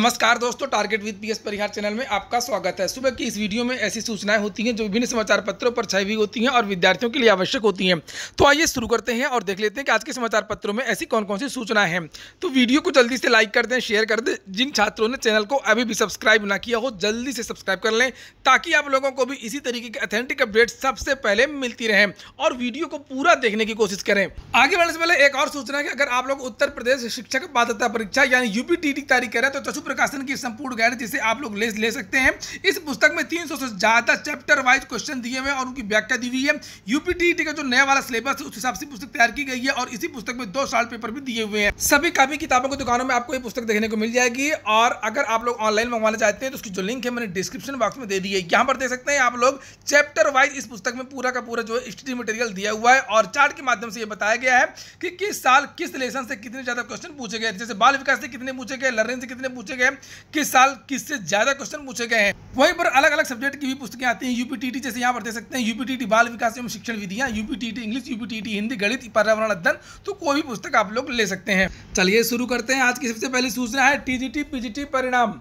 नमस्कार दोस्तों target with PS Parihar channel में आपका स्वागत है सुबह की इस वीडियो में ऐसी सूचनाएं होती हैं जो विभिन्न समाचार पत्रों पर छाई हुई होती हैं और विद्यार्थियों के लिए आवश्यक होती हैं तो आइए शुरू करते हैं और देख लेते हैं कि आज के समाचार पत्रों में ऐसी कौन कौन सी सूचनाएं हैं तो वीडियो को जल्दी से लाइक कर दें शेयर कर दें जिन छात्रों ने चैनल को अभी भी सब्सक्राइब ना किया हो जल्दी से सब्सक्राइब कर लें ताकि आप लोगों को भी इसी तरीके की अथेंटिक अपडेट सबसे पहले मिलती रहे और वीडियो को पूरा देखने की कोशिश करें आगे बढ़ने से पहले एक और सूचना है कि अगर आप लोग उत्तर प्रदेश शिक्षक पात्रता परीक्षा यानी यूपी की तैयारी करें तो प्रकाशन की संपूर्ण गाइड जिसे आप लोग ले, ले सकते हैं इस पुस्तक में तीन से ज़्यादा चैप्टर वाइज क्वेश्चन दिए हुए और उनकी व्याख्या दी हुई है यूपीटी का जो नया वाला सिलेबस है उस हिसाब से पुस्तक तैयार की गई है और इसी पुस्तक में दो साल पेपर भी दिए हुए हैं सभी काफी किताबों की दुकानों में आपको ये पुस्तक देखने को मिल जाएगी और अगर आप लोग ऑनलाइन मंगवाना चाहते हैं तो उसकी जो लिंक है मैंने डिस्क्रिप्शन बॉक्स में दे दी है यहाँ पर देख सकते हैं आप लोग चैप्टर वाइज इस पुस्तक में पूरा का पूरा जो है स्टडी मटेरियल दिया हुआ है और चार्ट के माध्यम से यह बताया गया है कि किस साल किस लेसन से कितने ज़्यादा क्वेश्चन पूछे गए जैसे बाल विकास से कितने पूछे गए लर्निंग से कितने पूछे गए गए हैं किस साल किससे ज़्यादा क्वेश्चन पूछे गए हैं वहीं पर अलग अलग सब्जेक्ट की भी पुस्तकें आती हैं यूपीटीटी जैसे यहाँ पर दे सकते हैं यूपीटीटी बाल विकास एवं शिक्षण विधियां यूपीटीटी इंग्लिश यूपीटीटी हिंदी गणित पर्यावरण अध्ययन तो कोई भी पुस्तक आप लोग ले सकते हैं चलिए शुरू करते हैं आज की सबसे पहली सूचना है टीजीटी पीजीटी परिणाम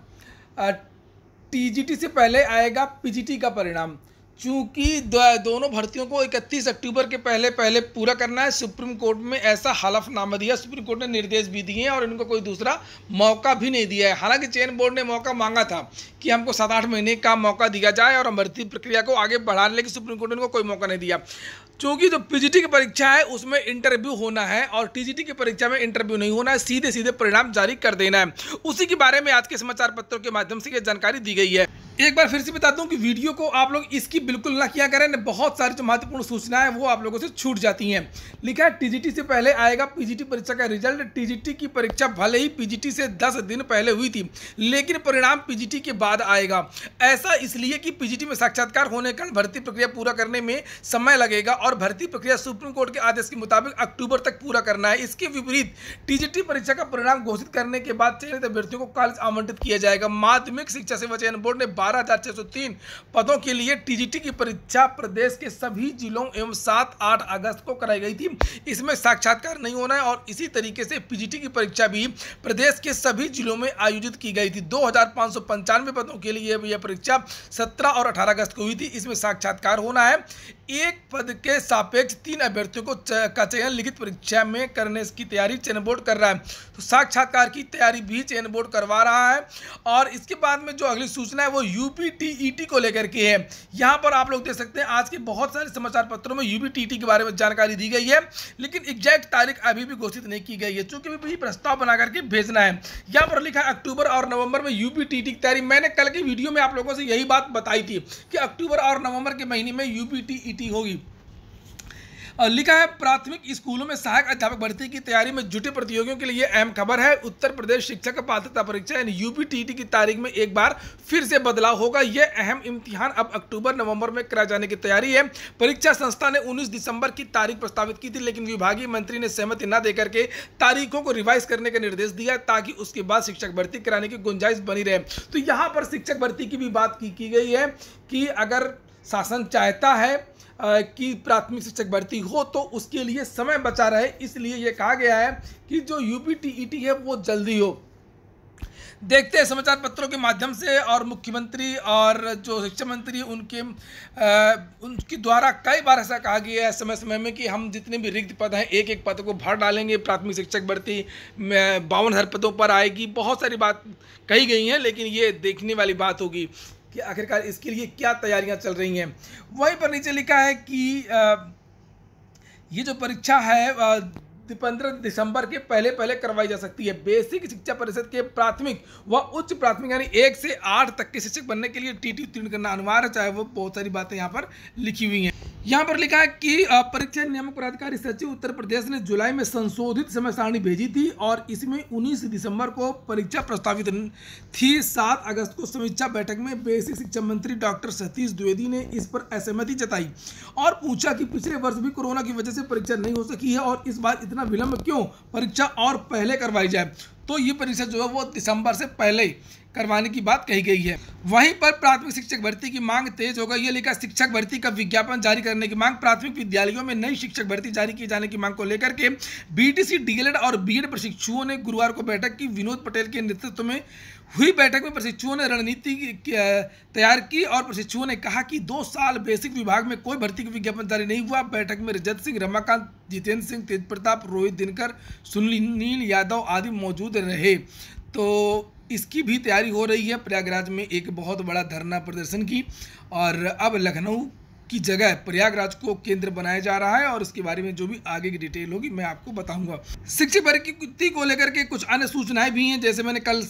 टीजीटी से पहले आएगा पीजीटी का परिणाम चूंकि दोनों भर्तियों को 31 अक्टूबर के पहले पहले पूरा करना है सुप्रीम कोर्ट में ऐसा हलफनामा दिया सुप्रीम कोर्ट ने निर्देश भी दिए हैं और इनको कोई दूसरा मौका भी नहीं दिया है हालांकि चयन बोर्ड ने मौका मांगा था कि हमको सात आठ महीने का मौका दिया जाए और भर्ती प्रक्रिया को आगे बढ़ाने लेकिन सुप्रीम कोर्ट ने इनको कोई मौका नहीं दिया चूँकि जो पी की परीक्षा है उसमें इंटरव्यू होना है और टी की परीक्षा में इंटरव्यू नहीं होना है सीधे सीधे परिणाम जारी कर देना है उसी के बारे में आज के समाचार पत्रों के माध्यम से ये जानकारी दी गई है एक बार फिर से बता दूं कि वीडियो को आप लोग इसकी बिल्कुल ना किया करें बहुत सारी जो महत्वपूर्ण सूचनाएं वो आप लोगों से छूट जाती हैं लिखा है टीजीटी से पहले आएगा पीजीटी परीक्षा का रिजल्ट टीजीटी की परीक्षा भले ही पीजीटी से 10 दिन पहले हुई थी लेकिन परिणाम पीजीटी के बाद आएगा ऐसा इसलिए कि पीजीटी में साक्षात्कार होने कारण भर्ती प्रक्रिया पूरा करने में समय लगेगा और भर्ती प्रक्रिया सुप्रीम कोर्ट के आदेश के मुताबिक अक्टूबर तक पूरा करना है इसके विपरीत टीजीटी परीक्षा का परिणाम घोषित करने के बाद चयनित अभ्यर्थियों को कॉलेज आवंटित किया जाएगा माध्यमिक शिक्षा सेवा चयन बोर्ड ने बारह हजार छः सौ तीन पदों के लिए टीजीटी की परीक्षा प्रदेश के सभी जिलों एवं सात आठ अगस्त को कराई गई थी इसमें साक्षात्कार नहीं होना है और इसी तरीके से पीजीटी की परीक्षा भी प्रदेश के सभी जिलों में आयोजित की गई थी दो पदों के लिए यह परीक्षा सत्रह और अठारह अगस्त को हुई थी इसमें साक्षात्कार होना है एक पद के सापेक्ष तीन अभ्यर्थियों को का चयन लिखित परीक्षा में करने की तैयारी चयन बोर्ड कर रहा है तो साक्षात्कार की तैयारी भी चयन बोर्ड करवा रहा है और इसके बाद में जो अगली सूचना है वो यूपीटीईटी e को लेकर के है यहाँ पर आप लोग देख सकते हैं आज के बहुत सारे समाचार पत्रों में यूपीटीईटी e के बारे में जानकारी दी गई है लेकिन एग्जैक्ट तारीख अभी भी घोषित नहीं की गई है चूंकि प्रस्ताव बना करके भेजना है यहाँ पर लिखा है अक्टूबर और नवंबर में यूपीटीटी e की तैयारी मैंने कल की वीडियो में आप लोगों से यही बात बताई थी कि अक्टूबर और नवंबर के महीने में यूपीटीईटी होगी लिखा है प्राथमिक स्कूलों में सहायक अध्यापक भर्ती की तैयारी में जुटे प्रतियोगियों के लिए अहम खबर है उत्तर प्रदेश शिक्षक पात्रता परीक्षा यानी यूपी टी की तारीख में एक बार फिर से बदलाव होगा यह अहम इम्तिहान अब अक्टूबर नवंबर में कराए जाने की तैयारी है परीक्षा संस्था ने उन्नीस दिसंबर की तारीख प्रस्तावित की थी लेकिन विभागीय मंत्री ने सहमति न देकर के तारीखों को रिवाइज करने का निर्देश दिया ताकि उसके बाद शिक्षक भर्ती कराने की गुंजाइश बनी रहे तो यहाँ पर शिक्षक भर्ती की भी बात की गई है कि अगर शासन चाहता है की प्राथमिक शिक्षक भर्ती हो तो उसके लिए समय बचा रहे इसलिए ये कहा गया है कि जो यू पी e है वो जल्दी हो देखते हैं समाचार पत्रों के माध्यम से और मुख्यमंत्री और जो शिक्षा मंत्री उनके उनके द्वारा कई बार ऐसा कहा गया है समय समय में कि हम जितने भी रिक्त पद हैं एक एक पद को भर डालेंगे प्राथमिक शिक्षक भर्ती बावन हज़ार पदों पर आएगी बहुत सारी बात कही गई हैं लेकिन ये देखने वाली बात होगी कि आखिरकार इसके लिए क्या तैयारियां चल रही हैं वहीं पर नीचे लिखा है कि ये जो परीक्षा है पंद्रह दिसंबर के पहले पहले करवाई जा सकती है बेसिक शिक्षा परिषद के प्राथमिक व उच्च प्राथमिक यानी एक से आठ तक के शिक्षक बनने के लिए टीटी उत्तीर्ण करना अनिवार्य चाहे वो बहुत सारी बातें यहाँ पर लिखी हुई हैं यहाँ पर लिखा है कि परीक्षा नियामक प्राधिकारी सचिव उत्तर प्रदेश ने जुलाई में संशोधित समय सारणी भेजी थी और इसमें 19 दिसंबर को परीक्षा प्रस्तावित थी 7 अगस्त को समीक्षा बैठक में बेसिक शिक्षा मंत्री डॉक्टर सतीश द्विवेदी ने इस पर असहमति जताई और पूछा कि पिछले वर्ष भी कोरोना की वजह से परीक्षा नहीं हो सकी है और इस बार इतना विलंब क्यों परीक्षा और पहले करवाई जाए तो ये परीक्षा जो है वो दिसंबर से पहले करवाने की बात कही गई है वहीं पर प्राथमिक शिक्षक भर्ती की मांग तेज हो गई है लेकर शिक्षक भर्ती का विज्ञापन जारी करने की मांग प्राथमिक विद्यालयों में नई शिक्षक भर्ती जारी किए जाने की मांग को लेकर के बीटीसी डीएलएड और बीएड प्रशिक्षुओं ने गुरुवार को बैठक की विनोद पटेल के नेतृत्व में हुई बैठक में प्रशिक्षुओं ने रणनीति तैयार की और प्रशिक्षुओं ने कहा कि दो साल बेसिक विभाग में कोई भर्ती का विज्ञापन जारी नहीं हुआ बैठक में रजत सिंह रमाकांत जितेंद्र सिंह तेज प्रताप रोहित दिनकर सुनील यादव आदि मौजूद रहे तो इसकी भी तैयारी हो रही है प्रयागराज में एक बहुत बड़ा धरना प्रदर्शन की और अब लखनऊ की जगह प्रयागराज को केंद्र बनाया जा रहा है और इसके बारे में जो भी आगे की डिटेल होगी मैं आपको बताऊंगा शिक्षक भर्ती को लेकर के कुछ अन्य सूचनाएं भी हैं जैसे मैंने कल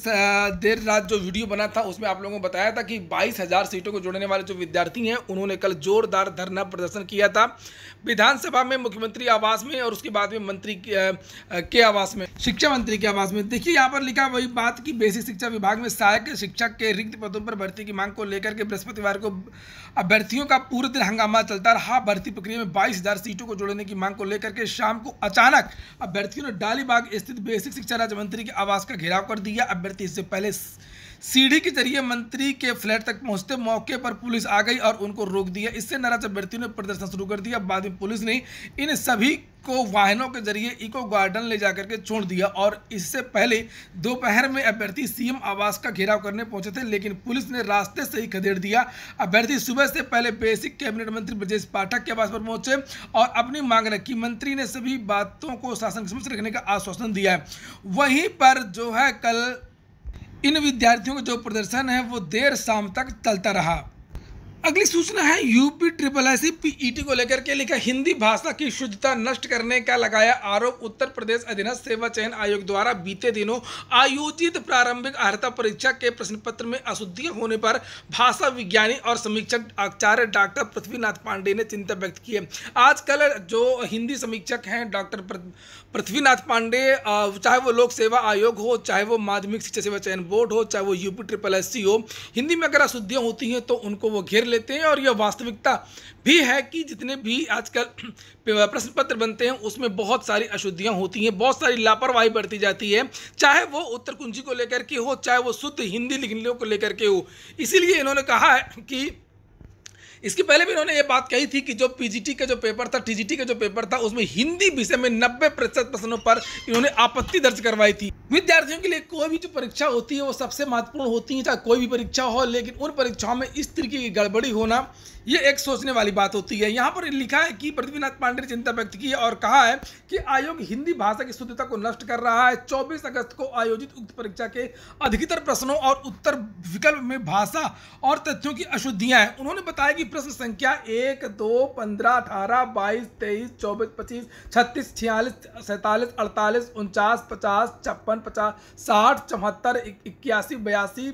देर रात जो वीडियो बना था उसमें आप लोगों को बताया था कि बाईस हजार सीटों को जोड़ने वाले जो विद्यार्थी हैं उन्होंने कल जोरदार धरना प्रदर्शन किया था विधानसभा में मुख्यमंत्री आवास में और उसके बाद में मंत्री के आवास में शिक्षा मंत्री के आवास में देखिए यहाँ पर लिखा वही बात की बेसिक शिक्षा विभाग में सहायक शिक्षक के रिक्त पदों पर भर्ती की मांग को लेकर के बृहस्पतिवार को अभ्यर्थियों का पूरे दिन हंगामा चलता रहा भर्ती प्रक्रिया में 22,000 सीटों को जोड़ने की मांग को लेकर के शाम को अचानक अभ्यर्थियों ने डालीबाग स्थित बेसिक शिक्षा राज्य मंत्री के आवास का घेराव कर दिया अभ्यर्थी इससे पहले सीढ़ी के जरिए मंत्री के फ्लैट तक पहुंचते मौके पर पुलिस आ गई और उनको रोक दिया इससे नाराज अभ्यर्थियों ने प्रदर्शन शुरू कर दिया बाद में पुलिस ने इन सभी को वाहनों के जरिए इको गार्डन ले जाकर के छोड़ दिया और इससे पहले दोपहर में अभ्यर्थी सीएम आवास का घेराव करने पहुंचे थे लेकिन पुलिस ने रास्ते से ही खदेड़ दिया अभ्यर्थी सुबह से पहले बेसिक कैबिनेट मंत्री ब्रजेश पाठक के आवास पर पहुंचे और अपनी मांग रखी मंत्री ने सभी बातों को शासन समझ रखने का आश्वासन दिया है वहीं पर जो है कल इन विद्यार्थियों का जो प्रदर्शन है वो देर शाम तक चलता रहा अगली सूचना है यूपी ट्रिपल एस पीईटी को लेकर के लिखा हिंदी भाषा की शुद्धता नष्ट करने का लगाया आरोप उत्तर प्रदेश अधीनस्थ सेवा चयन आयोग द्वारा बीते दिनों आयोजित प्रारंभिक अर्हता परीक्षा के प्रश्न पत्र में अशुद्धियां होने पर भाषा विज्ञानी और समीक्षक आचार्य डॉक्टर पृथ्वीनाथ पांडे ने चिंता व्यक्त की है आजकल जो हिंदी समीक्षक हैं डॉक्टर पृथ्वीनाथ पांडे चाहे वो लोक सेवा आयोग हो चाहे वो माध्यमिक शिक्षा सेवा चयन बोर्ड हो चाहे वो यूपी ट्रिपल एस हो हिंदी में अगर अशुद्धियाँ होती हैं तो उनको वो घेर लेते हैं और यह वास्तविकता भी है कि जितने भी आजकल प्रश्न पत्र बनते हैं उसमें बहुत सारी अशुद्धियां होती हैं बहुत सारी लापरवाही बढ़ती जाती है चाहे वो उत्तर कुंजी को लेकर के हो चाहे वो शुद्ध हिंदी लिखने को लेकर के हो इसीलिए इन्होंने कहा है कि इसके पहले भी इन्होंने ये बात कही थी कि जो पीजीटी का जो पेपर था टीजीटी का जो पेपर था उसमें हिंदी विषय में नब्बे प्रतिशत प्रश्नों पर इन्होंने आपत्ति दर्ज करवाई थी विद्यार्थियों के लिए कोई भी जो परीक्षा होती है वो सबसे महत्वपूर्ण होती है चाहे कोई भी परीक्षा हो लेकिन उन परीक्षाओं में इस तरीके की गड़बड़ी होना ये एक सोचने वाली बात होती है यहाँ पर लिखा है कि पृथ्वीनाथ पांडे ने चिंता व्यक्त की है और कहा है कि आयोग हिंदी भाषा की शुद्धता को नष्ट कर रहा है 24 अगस्त को आयोजित उक्त परीक्षा के अधिकतर प्रश्नों और उत्तर विकल्प में भाषा और तथ्यों की अशुद्धियां हैं उन्होंने बताया कि प्रश्न संख्या एक दो पंद्रह अठारह बाईस तेईस चौबीस पच्चीस छत्तीस छियालीस सैंतालीस अड़तालीस उनचास पचास छप्पन पचास साठ चौहत्तर इक्यासी बयासी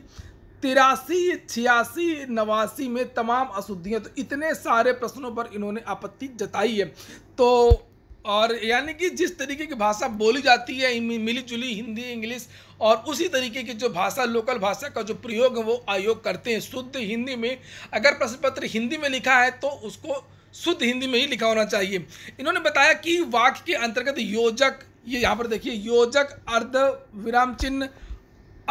तिरासी छियासी नवासी में तमाम अशुद्धियाँ तो इतने सारे प्रश्नों पर इन्होंने आपत्ति जताई है तो और यानी कि जिस तरीके की भाषा बोली जाती है मिली जुली हिंदी इंग्लिश और उसी तरीके की जो भाषा लोकल भाषा का जो प्रयोग है वो आयोग करते हैं शुद्ध हिंदी में अगर प्रश्न पत्र हिंदी में लिखा है तो उसको शुद्ध हिंदी में ही लिखा होना चाहिए इन्होंने बताया कि वाक्य के अंतर्गत योजक ये यहाँ पर देखिए योजक अर्ध विराम चिन्ह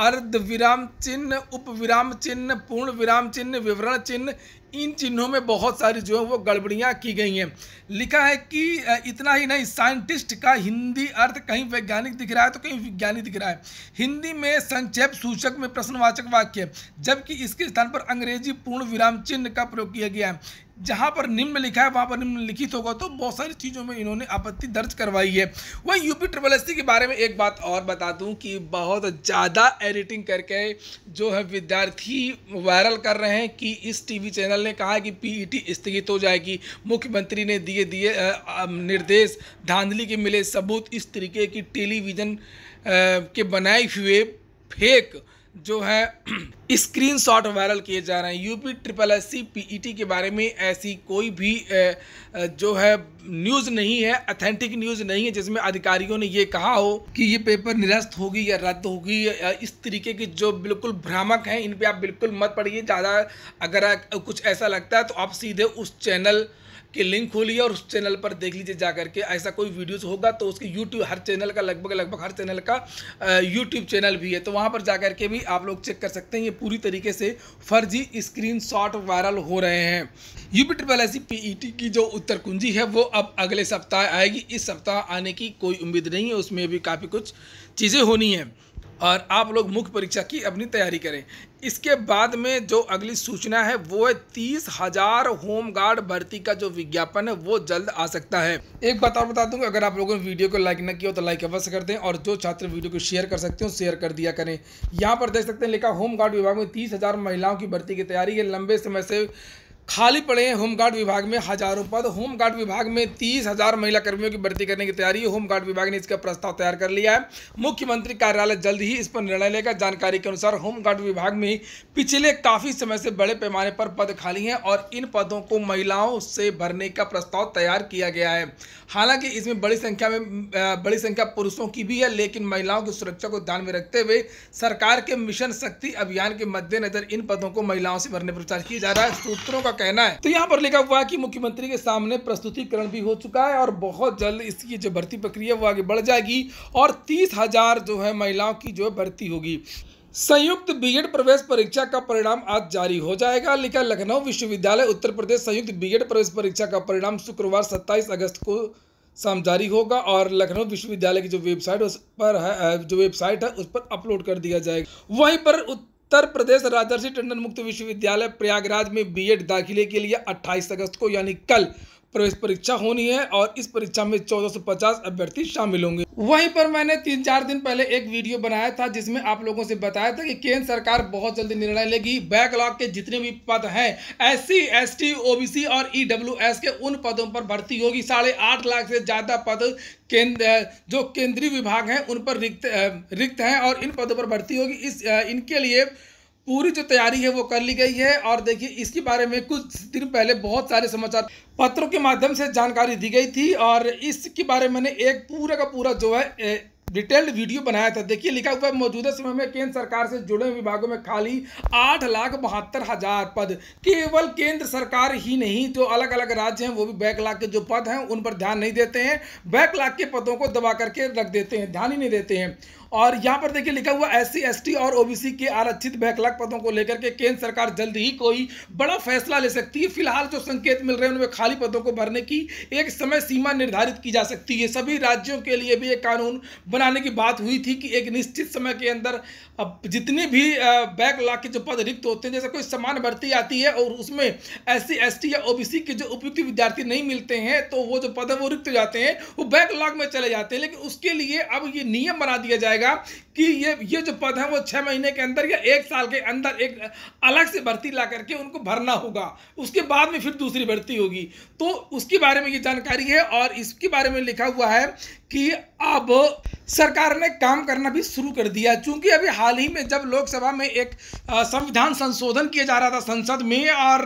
अर्ध विराम चिन्ह उप विराम चिन्ह पूर्ण विराम चिन्ह विवरण चिन्ह इन चिन्हों में बहुत सारी जो है वो गड़बड़ियाँ की गई हैं लिखा है कि इतना ही नहीं साइंटिस्ट का हिंदी अर्थ कहीं वैज्ञानिक दिख रहा है तो कहीं विज्ञानिक दिख रहा है हिंदी में संक्षेप सूचक में प्रश्नवाचक वाक्य जबकि इसके स्थान पर अंग्रेजी पूर्ण विराम चिन्ह का प्रयोग किया गया है जहाँ पर निम्न लिखा है वहाँ पर निम्न लिखित होगा तो बहुत सारी चीज़ों में इन्होंने आपत्ति दर्ज करवाई है वह यूपी ट्रिपल एस के बारे में एक बात और बता दूँ कि बहुत ज़्यादा एडिटिंग करके जो है विद्यार्थी वायरल कर रहे हैं कि इस टीवी चैनल ने कहा कि पीईटी e स्थगित हो जाएगी मुख्यमंत्री ने दिए दिए निर्देश धांधली के मिले सबूत इस तरीके की टेलीविज़न के बनाए हुए फेक जो है स्क्रीन शॉट वायरल किए जा रहे हैं UP triple S C PET के बारे में ऐसी कोई भी जो है न्यूज़ नहीं है अथेंटिक न्यूज़ नहीं है जिसमें अधिकारियों ने ये कहा हो कि ये पेपर निरस्त होगी या रद्द होगी या इस तरीके की जो बिल्कुल भ्रामक हैं इन पर आप बिल्कुल मत पड़िए ज़्यादा अगर कुछ ऐसा लगता है तो आप सीधे उस चैनल के लिंक खोलिए और उस चैनल पर देख लीजिए जा करके ऐसा कोई वीडियोस होगा तो उसके यूट्यूब हर चैनल का लगभग लगभग हर चैनल का यूट्यूब चैनल भी है तो वहाँ पर जा करके भी आप लोग चेक कर सकते हैं ये पूरी तरीके से फर्जी स्क्रीन वायरल हो रहे हैं यूपी ट्रिपल एस की जो उत्तर कुंजी है वो अब अगले सप्ताह आएगी इस सप्ताह आने की कोई उम्मीद नहीं है उसमें भी काफ़ी कुछ चीज़ें होनी है और आप लोग मुख्य परीक्षा की अपनी तैयारी करें इसके बाद में जो अगली सूचना है वो है तीस हजार होमगार्ड भर्ती का जो विज्ञापन है वो जल्द आ सकता है एक बात और बता दूंगा अगर आप लोगों ने वीडियो को लाइक ना किया तो लाइक अवश्य कर दें और जो छात्र वीडियो को शेयर कर सकते हो शेयर कर दिया करें यहाँ पर देख सकते हैं लिखा होमगार्ड विभाग में तीस महिलाओं की भर्ती की तैयारी है लंबे समय से खाली पड़े हैं होमगार्ड विभाग में हजारों पद होमगार्ड विभाग में तीस हजार महिला कर्मियों की भर्ती करने की तैयारी होमगार्ड विभाग ने इसका प्रस्ताव तैयार कर लिया है मुख्यमंत्री कार्यालय जल्द ही इस पर निर्णय लेगा जानकारी के अनुसार होमगार्ड विभाग में पिछले काफी समय से बड़े पैमाने पर पद खाली हैं और इन पदों को महिलाओं से भरने का प्रस्ताव तैयार किया गया है हालांकि इसमें बड़ी संख्या में बड़ी संख्या पुरुषों की भी है लेकिन महिलाओं की सुरक्षा को ध्यान में रखते हुए सरकार के मिशन शक्ति अभियान के मद्देनजर इन पदों को महिलाओं से भरने पर विचार किया जा रहा है सूत्रों का का कहना है तो यहाँ पर लिखा हुआ है कि मुख्यमंत्री के सामने प्रस्तुतिकरण भी हो चुका है और बहुत जल्द इसकी जो भर्ती प्रक्रिया वो आगे बढ़ जाएगी और तीस हजार जो है महिलाओं की जो भर्ती होगी संयुक्त बीएड प्रवेश परीक्षा का परिणाम आज जारी हो जाएगा लिखा लखनऊ विश्वविद्यालय उत्तर प्रदेश संयुक्त बीएड प्रवेश परीक्षा का परिणाम शुक्रवार 27 अगस्त को शाम जारी होगा और लखनऊ विश्वविद्यालय की जो वेबसाइट उस पर है जो वेबसाइट है उस पर अपलोड कर दिया जाएगा वहीं पर उत... उत्तर प्रदेश राजर्षि टंडन मुक्त विश्वविद्यालय प्रयागराज में बीएड दाखिले के लिए 28 अगस्त को यानी कल प्रवेश परीक्षा होनी है और इस परीक्षा में 1450 अभ्यर्थी शामिल होंगे वहीं पर मैंने तीन चार दिन पहले एक वीडियो बनाया था जिसमें आप लोगों से बताया था कि केंद्र सरकार बहुत जल्दी निर्णय लेगी बैकलॉग के जितने भी पद हैं S C S T OBC और ईडब्ल्यू एस के उन पदों पर भर्ती होगी साढ़े आठ लाख से ज़्यादा पद केंद्र जो केंद्रीय विभाग हैं उन पर रिक्त रिक्त हैं और इन पदों पर भर्ती होगी इस इनके लिए पूरी जो तैयारी है वो कर ली गई है और देखिए इसके बारे में कुछ दिन पहले बहुत सारे समाचार पत्रों के माध्यम से जानकारी दी गई थी और इसके बारे में मैंने एक पूरा का पूरा जो है डिटेल्ड वीडियो बनाया था देखिए लिखा हुआ है मौजूदा समय में केंद्र सरकार से जुड़े विभागों में खाली आठ लाख बहत्तर हजार पद केवल केंद्र सरकार ही नहीं जो अलग अलग राज्य हैं वो भी बैकलॉग के जो पद हैं उन पर ध्यान नहीं देते हैं बैकलॉग के पदों को दबा करके रख देते हैं ध्यान ही नहीं देते हैं और यहाँ पर देखिए लिखा हुआ एस सी और ओबीसी के आरक्षित बैकलाग पदों को लेकर के केंद्र सरकार जल्द ही कोई बड़ा फैसला ले सकती है फिलहाल जो संकेत मिल रहे हैं उनमें खाली पदों को भरने की एक समय सीमा निर्धारित की जा सकती है सभी राज्यों के लिए भी एक कानून बनाने की बात हुई थी कि एक निश्चित समय के अंदर अब जितने भी बैक लॉग के जो पद रिक्त होते हैं जैसे कोई सामान्य भर्ती आती है और उसमें एस सी या ओबीसी के जो उपयुक्त विद्यार्थी नहीं मिलते हैं तो वो जो पद है वो रिक्त हो जाते हैं वो बैकलॉग में चले जाते हैं लेकिन उसके लिए अब ये नियम बना दिया जाएगा कि ये ये जो पद है वो छः महीने के अंदर या एक साल के अंदर एक अलग से भर्ती ला करके उनको भरना होगा उसके बाद में फिर दूसरी भर्ती होगी तो उसके बारे में ये जानकारी है और इसके बारे में लिखा हुआ है कि अब सरकार ने काम करना भी शुरू कर दिया क्योंकि अभी हाल ही में जब लोकसभा में एक संविधान संशोधन किया जा रहा था संसद में और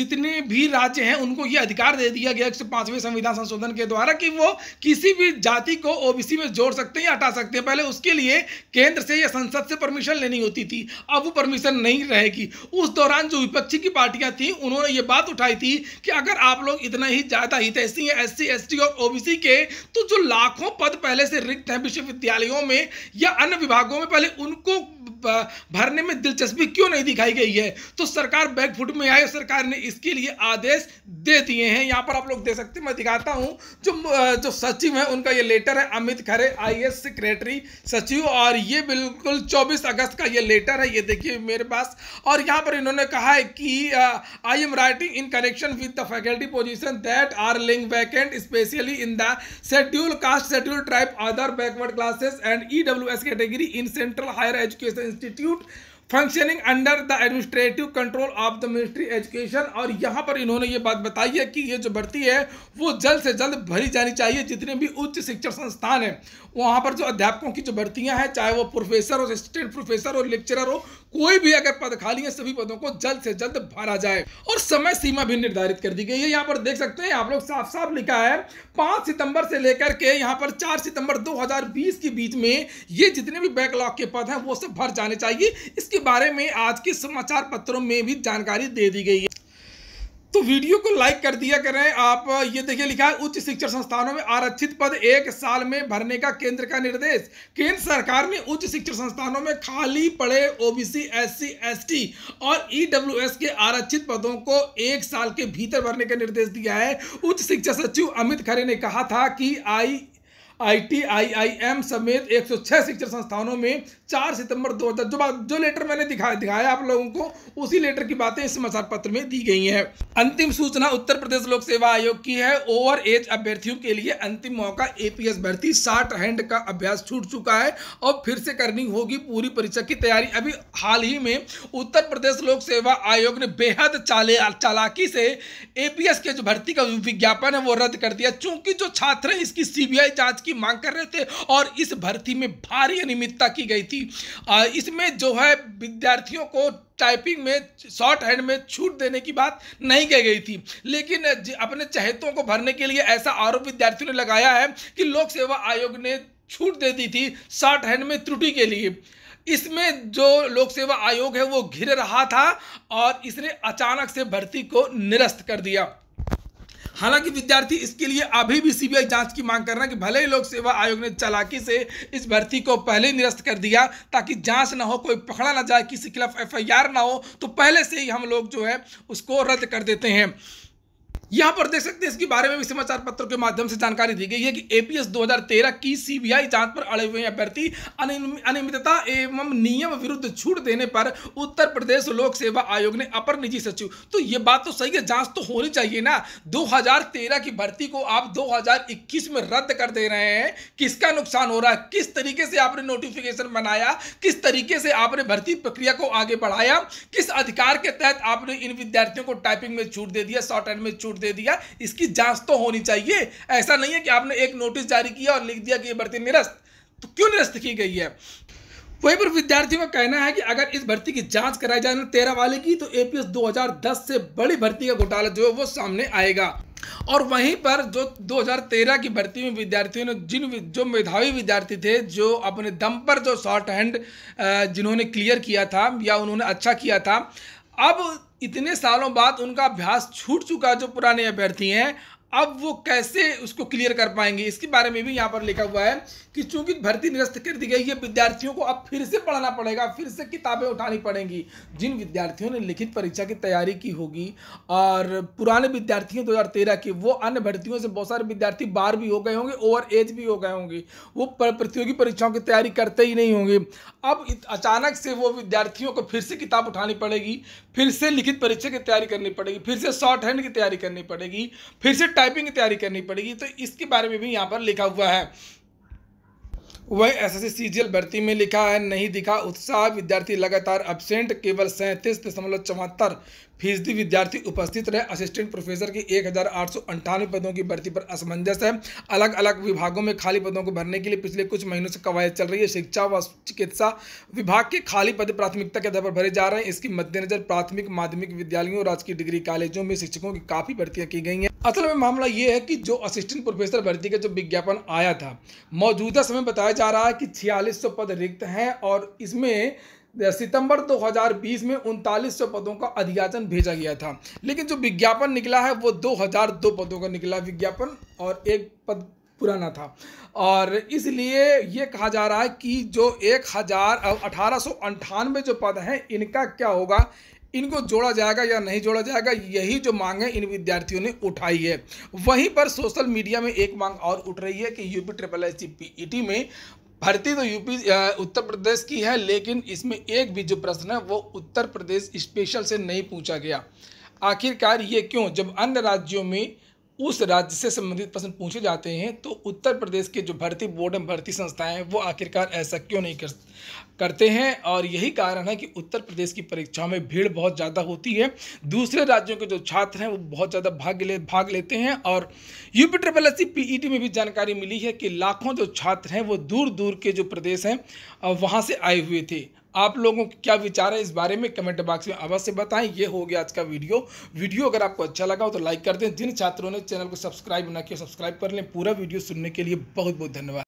जितने भी राज्य हैं उनको ये अधिकार दे दिया गया एक संविधान संशोधन के द्वारा कि वो किसी भी जाति को ओबीसी में जोड़ सकते हैं या हटा सकते हैं पहले उसके लिए केंद्र से या संसद से परमिशन लेनी होती थी अब वो परमिशन नहीं रहेगी उस दौरान जो विपक्षी की पार्टियां थी उन्होंने ये बात उठाई थी कि अगर आप लोग इतना ही ज़्यादा हित हैं एस सी और ओबीसी के तो जो लाखों पद पहले से रिक्त हैं विश्वविद्यालयों में या अन्य विभागों में पहले उनको भरने में दिलचस्पी क्यों नहीं दिखाई गई है तो सरकार बैकफुट में आए सरकार ने इसके लिए आदेश दे दिए हैं यहाँ पर आप लोग दे सकते मैं दिखाता हूँ जो जो सचिव है उनका ये लेटर है अमित खरे आई सेक्रेटरी सचिव और ये बिल्कुल चौबीस अगस्त का ये लेटर है ये देखिए मेरे पास और यहाँ पर इन्होंने कहा है कि I am writing in connection with the faculty position that are link vacant specially in the schedule caste schedule tribe other backward classes and E W S category in central higher education education institute functioning under the administrative control of the ministry education और यहाँ पर इन्होंने ये बात बताई है कि ये जो भर्ती है वो जल्द से जल्द भरी जानी चाहिए जितने भी उच्च शिक्षा संस्थान हैं वहाँ पर जो अध्यापकों की जो भर्तियाँ हैं चाहे वो प्रोफेसर हो असिस्टेंट प्रोफेसर हो लेक्चरर हो कोई भी अगर पद खाली है सभी पदों को जल्द से जल्द भरा जाए और समय सीमा भी निर्धारित कर दी गई है यहाँ पर देख सकते हैं आप लोग साफ साफ लिखा है पांच सितंबर से लेकर के यहाँ पर चार सितंबर 2020 के बीच में ये जितने भी बैकलॉग के पद हैं वो सब भर जाने चाहिए इसके बारे में आज के समाचार पत्रों में भी जानकारी दे दी गई है तो वीडियो को लाइक कर दिया करें आप ये देखिए लिखा है उच्च शिक्षा संस्थानों में आरक्षित पद एक साल में भरने का केंद्र का निर्देश केंद्र सरकार ने उच्च शिक्षा संस्थानों में खाली पड़े ओबीसी एससी एसटी और ईडब्ल्यूएस के आरक्षित पदों को एक साल के भीतर भरने का निर्देश दिया है उच्च शिक्षा सचिव अमित खरे ने कहा था कि आई आईटीआईआईएम समेत 106 शिक्षण संस्थानों में 4 सितंबर दो जो जो लेटर मैंने दिखा दिखाया आप लोगों को उसी लेटर की बातें इस समाचार पत्र में दी गई हैं अंतिम सूचना उत्तर प्रदेश लोक सेवा आयोग की है ओवर एज अभ्यर्थियों के लिए अंतिम मौका एपीएस भर्ती शार्ट हैंड का अभ्यास छूट चुका है और फिर से करनी होगी पूरी परीक्षा की तैयारी अभी हाल ही में उत्तर प्रदेश लोक सेवा आयोग ने बेहद चाले चालाकी से एपीएस के जो भर्ती का विज्ञापन है वो रद्द कर दिया चूंकि जो छात्र इसकी सीबीआई जांच की मांग कर रहे थे और इस भर्ती में भारी अनियमितता की गई थी इसमें जो है विद्यार्थियों को टाइपिंग में शॉर्ट हैंड में छूट देने की बात नहीं कही गई थी लेकिन अपने चहेतों को भरने के लिए ऐसा आरोप विद्यार्थियों ने लगाया है कि लोक सेवा आयोग ने छूट दे दी थी शॉर्ट हैंड में त्रुटि के लिए इसमें जो लोक सेवा आयोग है वो घिर रहा था और इसने अचानक से भर्ती को निरस्त कर दिया हालांकि विद्यार्थी इसके लिए अभी भी सीबीआई जांच की मांग कर रहे हैं कि भले ही लोक सेवा आयोग ने चालाकी से इस भर्ती को पहले निरस्त कर दिया ताकि जांच ना हो कोई पकड़ा ना जाए किसी एफ खिलाफ एफआईआर ना हो तो पहले से ही हम लोग जो है उसको रद्द कर देते हैं यहां पर देख सकते हैं इसके बारे में भी समाचार पत्र के माध्यम से जानकारी दी गई है कि एपीएस 2013 की सीबीआई जांच पर अड़े हुए अभ्यर्थी अनियमितता एवं नियम विरुद्ध छूट देने पर उत्तर प्रदेश लोक सेवा आयोग ने अपर निजी सचिव तो ये बात तो सही है जांच तो होनी चाहिए ना 2013 की भर्ती को आप दो में रद्द कर दे रहे हैं किसका नुकसान हो रहा है किस तरीके से आपने नोटिफिकेशन बनाया किस तरीके से आपने भर्ती प्रक्रिया को आगे बढ़ाया किस अधिकार के तहत आपने इन विद्यार्थियों को टाइपिंग में छूट दे दिया शॉर्ट एंड में छूट नोट दे दिया इसकी जांच तो होनी चाहिए ऐसा नहीं है कि आपने एक नोटिस जारी किया और लिख दिया कि ये भर्ती निरस्त तो क्यों निरस्त की गई है वहीं पर विद्यार्थियों का कहना है कि अगर इस भर्ती की जांच कराई जाए तेरह वाले की तो एपीएस 2010 से बड़ी भर्ती का घोटाला जो है वो सामने आएगा और वहीं पर जो 2013 की भर्ती में विद्यार्थियों ने जिन जो मेधावी विद्यार्थी थे जो अपने दम पर जो शॉर्ट हैंड जिन्होंने क्लियर किया था या उन्होंने अच्छा किया था अब इतने सालों बाद उनका अभ्यास छूट चुका जो पुराने अभ्यर्थी हैं अब वो कैसे उसको क्लियर कर पाएंगे इसके बारे में भी यहाँ पर लिखा हुआ है कि चूंकि भर्ती निरस्त कर दी गई है विद्यार्थियों को अब फिर से पढ़ना पड़ेगा फिर से किताबें उठानी पड़ेंगी जिन विद्यार्थियों ने लिखित परीक्षा की तैयारी की होगी और पुराने विद्यार्थियों 2013 के वो अन्य भर्तियों से बहुत सारे विद्यार्थी बार भी हो गए होंगे ओवर एज भी हो गए होंगे वो प्रतियोगी परीक्षाओं की तैयारी करते ही नहीं होंगे अब अचानक से वो विद्यार्थियों को फिर से किताब उठानी पड़ेगी फिर से लिखित परीक्षा की तैयारी करनी पड़ेगी फिर से शॉर्ट हैंड की तैयारी करनी पड़ेगी फिर से टाइपिंग की तैयारी करनी पड़ेगी तो इसके बारे में भी यहाँ पर लिखा हुआ है वह एस एस सीजीएल भर्ती में लिखा है नहीं दिखा उत्साह विद्यार्थी लगातार एबसेंट केवल सैंतीस दशमलव चौहत्तर फीसदी विद्यार्थी उपस्थित रहे असिस्टेंट प्रोफेसर की एक पदों की भर्ती पर असमंजस है अलग अलग विभागों में खाली पदों को भरने के लिए पिछले कुछ महीनों से कवायद चल रही है शिक्षा व चिकित्सा विभाग के खाली पद प्राथमिकता के आधार पर भरे जा रहे हैं इसके मद्देनजर प्राथमिक माध्यमिक विद्यालयों और राजकीय डिग्री कॉलेजों में शिक्षकों की काफी भर्तियां की गई हैं असल में मामला ये है कि जो असिस्टेंट प्रोफेसर भर्ती का जो विज्ञापन आया था मौजूदा समय बताया जा रहा है कि छियालीस पद रिक्त हैं और इसमें सितंबर 2020 में उनतालीस पदों का अधियाचन भेजा गया था लेकिन जो विज्ञापन निकला है वो 2002 पदों का निकला विज्ञापन और एक पद पुराना था और इसलिए ये कहा जा रहा है कि जो एक हज़ार अठारह जो पद हैं इनका क्या होगा इनको जोड़ा जाएगा या नहीं जोड़ा जाएगा यही जो मांग है इन विद्यार्थियों ने उठाई है वहीं पर सोशल मीडिया में एक मांग और उठ रही है कि यूपी ट्रिपल एस सी में भर्ती तो यूपी उत्तर प्रदेश की है लेकिन इसमें एक भी जो प्रश्न है वो उत्तर प्रदेश स्पेशल से नहीं पूछा गया आखिरकार ये क्यों जब अन्य राज्यों में उस राज्य से संबंधित प्रश्न पूछे जाते हैं तो उत्तर प्रदेश के जो भर्ती बोर्ड हैं भर्ती संस्थाएं हैं वो आखिरकार ऐसा क्यों नहीं कर करते हैं और यही कारण है कि उत्तर प्रदेश की परीक्षाओं में भीड़ बहुत ज़्यादा होती है दूसरे राज्यों के जो छात्र हैं वो बहुत ज़्यादा भाग ले भाग लेते हैं और यूपी ट्रिपल एस सी में भी जानकारी मिली है कि लाखों जो छात्र हैं वो दूर दूर के जो प्रदेश हैं वहाँ से आए हुए थे आप लोगों के क्या विचार है इस बारे में कमेंट बॉक्स में अवश्य बताएं ये हो गया आज का वीडियो वीडियो अगर आपको अच्छा लगा हो तो लाइक कर दें जिन छात्रों ने चैनल को सब्सक्राइब ना किया सब्सक्राइब कर लें पूरा वीडियो सुनने के लिए बहुत बहुत धन्यवाद